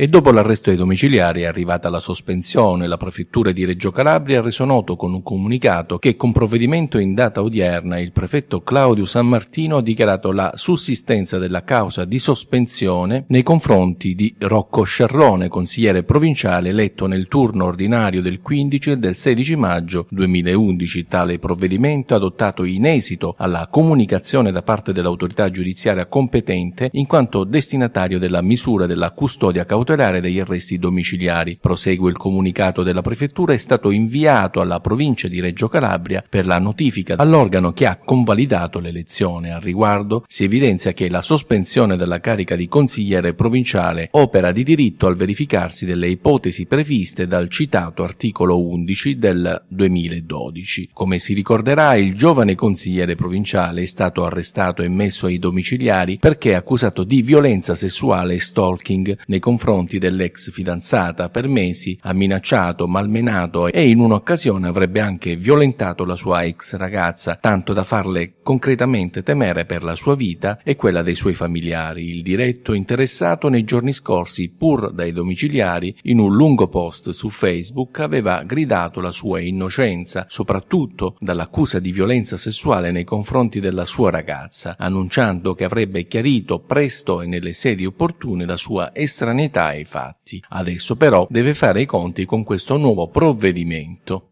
e dopo l'arresto ai domiciliari è arrivata la sospensione. La prefettura di Reggio Calabria ha reso noto con un comunicato che con provvedimento in data odierna il prefetto Claudio San Martino ha dichiarato la sussistenza della causa di sospensione nei confronti di Rocco Sciarrone, consigliere provinciale eletto nel turno ordinario del 15 e del 16 maggio 2011. Tale provvedimento adottato in esito alla comunicazione da parte dell'autorità giudiziaria competente in quanto destinatario della misura della custodia cautelare cautelare degli arresti domiciliari. Prosegue il comunicato della prefettura, è stato inviato alla provincia di Reggio Calabria per la notifica all'organo che ha convalidato l'elezione. Al riguardo si evidenzia che la sospensione della carica di consigliere provinciale opera di diritto al verificarsi delle ipotesi previste dal citato articolo 11 del 2012. Come si ricorderà, il giovane consigliere provinciale è stato arrestato e messo ai domiciliari perché accusato di violenza sessuale e stalking nei confronti confronti dell'ex fidanzata per mesi, ha minacciato, malmenato e in un'occasione avrebbe anche violentato la sua ex ragazza, tanto da farle concretamente temere per la sua vita e quella dei suoi familiari. Il diretto interessato nei giorni scorsi, pur dai domiciliari, in un lungo post su Facebook aveva gridato la sua innocenza, soprattutto dall'accusa di violenza sessuale nei confronti della sua ragazza, annunciando che avrebbe chiarito presto e nelle sedi opportune la sua estraneità ai fatti. Adesso però deve fare i conti con questo nuovo provvedimento